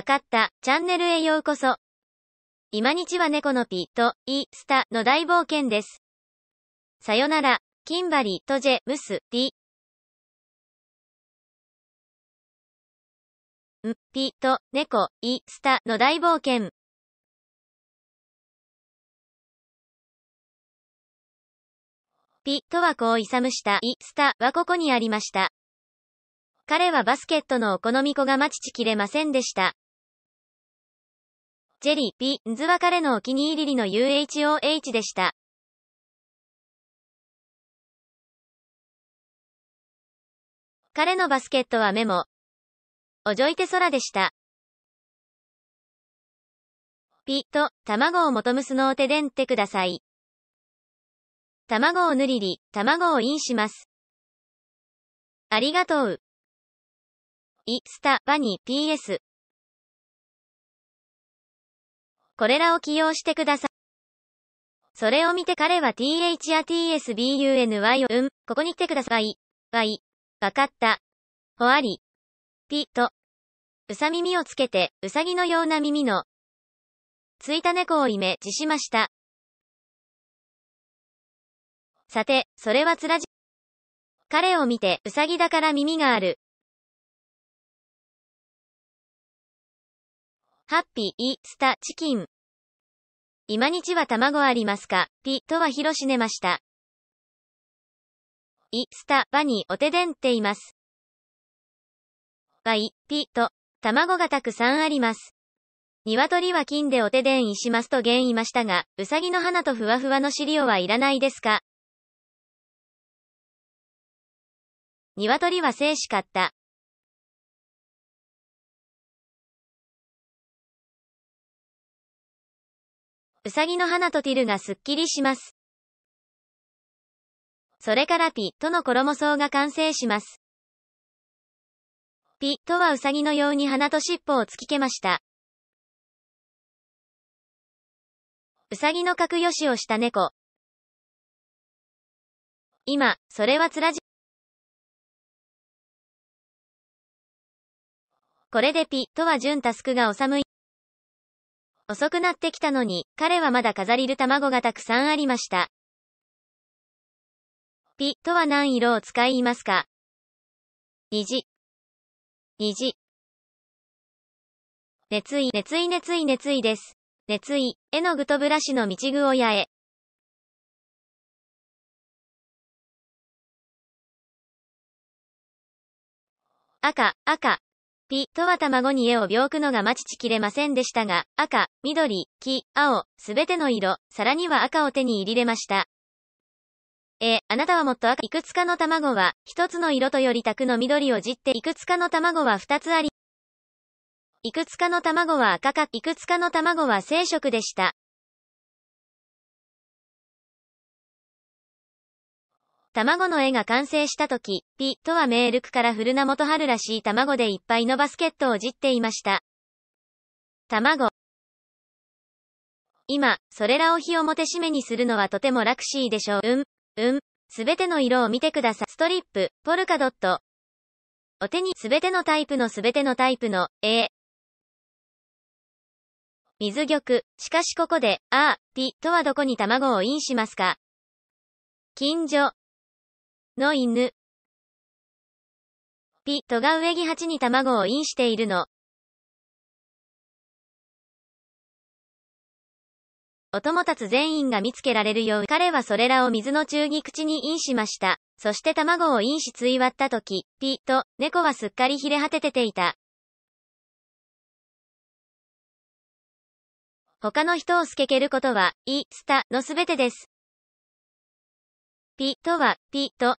わかった、チャンネルへようこそ。今日は猫のピと、イ、スタの大冒険です。さよなら、キンバリとジェ、ムス、ピ。ん、ピと、猫、イ、スタの大冒険。ピとはこう勇むした、イ、スタはここにありました。彼はバスケットのお好み子が待ちちきれませんでした。ジェリー、ビンズは彼のお気に入りの UHOH でした。彼のバスケットはメモ。おじょいて空でした。ピと、卵を求むすのお手でんってください。卵をぬりり、卵をインします。ありがとう。イ、スタ、バニー、PS。これらを起用してください。それを見て彼は th a tsbuny をうん、ここに来てください。わい。わかった。ほわり。ピッと。うさ耳をつけて、うさぎのような耳の、ついた猫をイメージしました。さて、それはつらじ。彼を見て、うさぎだから耳がある。ハッピー、イ、スタ、チキン。今日は卵ありますかピ、とは広しねました。イ、スタ、バニー、お手伝っています。バイ、ピ、と、卵がたくさんあります。鶏は金でお手伝いしますと言いましたが、うさぎの花とふわふわの尻をはいらないですか鶏は精子買った。うさぎの花とティルがすっきりします。それからピとの衣装が完成します。ピとはうさぎのように鼻と尻尾を突きけました。うさぎの格よしをした猫。今、それはつらじ。これでピとは準タスクが収む。遅くなってきたのに、彼はまだ飾りる卵がたくさんありました。ピとは何色を使いますか虹。虹。熱意、熱意、熱意、熱意です。熱意、絵の具とブラシの道具をやえ。赤、赤。ピ、とは卵に絵を描くのが待ちきれませんでしたが、赤、緑、黄、青、すべての色、さらには赤を手に入れました。え、あなたはもっと赤いくつかの卵は、一つの色とよりたの緑をじって、いくつかの卵は二つあり、いくつかの卵は赤か、いくつかの卵は生殖でした。卵の絵が完成した時、ピとはメールクから古名元春らしい卵でいっぱいのバスケットをじっていました。卵。今、それらを日をもてしめにするのはとても楽しいでしょう。うん、うん。すべての色を見てください。ストリップ、ポルカドット。お手にすべてのタイプのすべてのタイプの、A。水玉。しかしここで、あ、ピとはどこに卵をインしますか近所。の犬。ピ、トが上着8に卵をインしているの。お友達全員が見つけられるよう彼はそれらを水の中に口にインしました。そして卵をインしつい割ったとき、ピ、と、猫はすっかりひれ果ててていた。他の人を透けけることは、い、スタのすべてです。ピッとは、ピッと、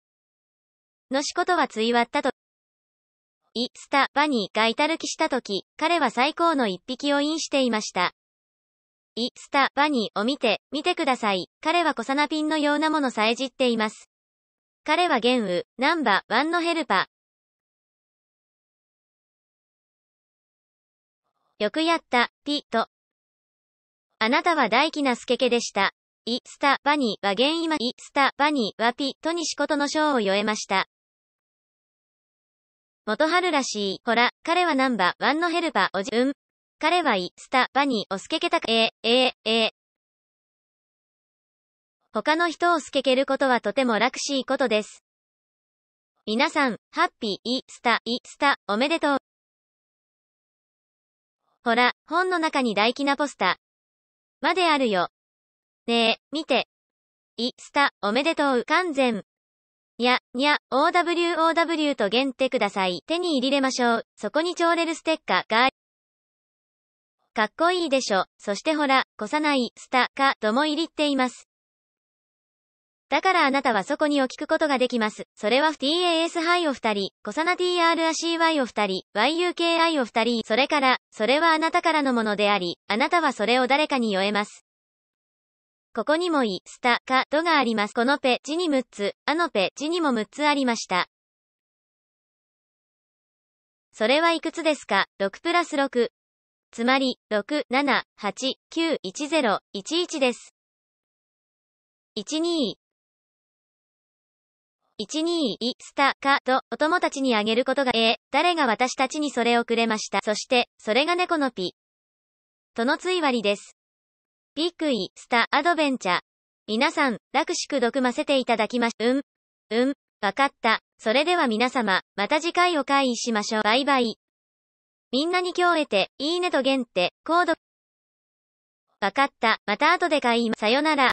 のしことはついわったと。イ、スタ、バニーがいたるきしたとき、彼は最高の一匹をインしていました。イ、スタ、バニーを見て、見てください。彼は小さなピンのようなものさえじっています。彼は玄武、ナンバ、ワンのヘルパ。よくやった、ピ、と。あなたは大気なスケケでした。イ、スタ、バニーは原因は、イ、スタ、バニーはピ、とに仕事の章を酔えました。元春らしい。ほら、彼はナンバーワンのヘルパーおじ、うん。彼はイ、スタ、バニー、おすけけたか、えー、えー、えー、他の人をすけけることはとても楽しいことです。皆さん、ハッピー、イ、スタ、イ、スタ、おめでとう。ほら、本の中に大気なポスター。まであるよ。ねえ、見て。イ、スタ、おめでとう、完全。にゃ、にゃ、OWOW と限ってください。手に入れましょう。そこに超レルステッカーが、かっこいいでしょ。そしてほら、こさない、スタ、か、とも入りっています。だからあなたはそこにお聞くことができます。それは TAS ハイを2人、コサナ TRCY を2人、YUKI を2人、それから、それはあなたからのものであり、あなたはそれを誰かに酔えます。ここにもい、スタ、か、とがあります。このペ字ジに6つ、あのペ字ジにも6つありました。それはいくつですか ?6 プラス6。つまり、6、7、8、9、10、11です。12、12い、スタ、か、と、お友達にあげることが、えー、誰が私たちにそれをくれました。そして、それが猫のピ。とのついわりです。ピクイ、スタ、アドベンチャー。皆さん、楽しく読ませていただきまし、うん、うん、わかった。それでは皆様、また次回お会いしましょう。バイバイ。みんなに今日得て、いいねと言って、コード。わかった。また後で買い、さよなら。